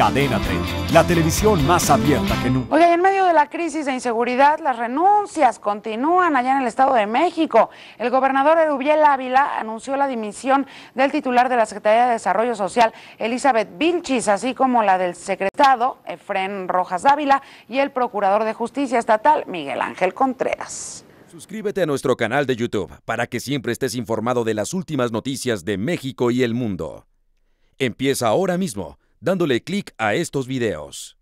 Cadena 30, la televisión más abierta que nunca. oye en medio de la crisis de inseguridad, las renuncias continúan allá en el Estado de México. El gobernador Erubiel Ávila anunció la dimisión del titular de la Secretaría de Desarrollo Social, Elizabeth Vilchis, así como la del secretado, Efrén Rojas Ávila, y el procurador de Justicia Estatal, Miguel Ángel Contreras. Suscríbete a nuestro canal de YouTube para que siempre estés informado de las últimas noticias de México y el mundo. Empieza ahora mismo dándole clic a estos videos.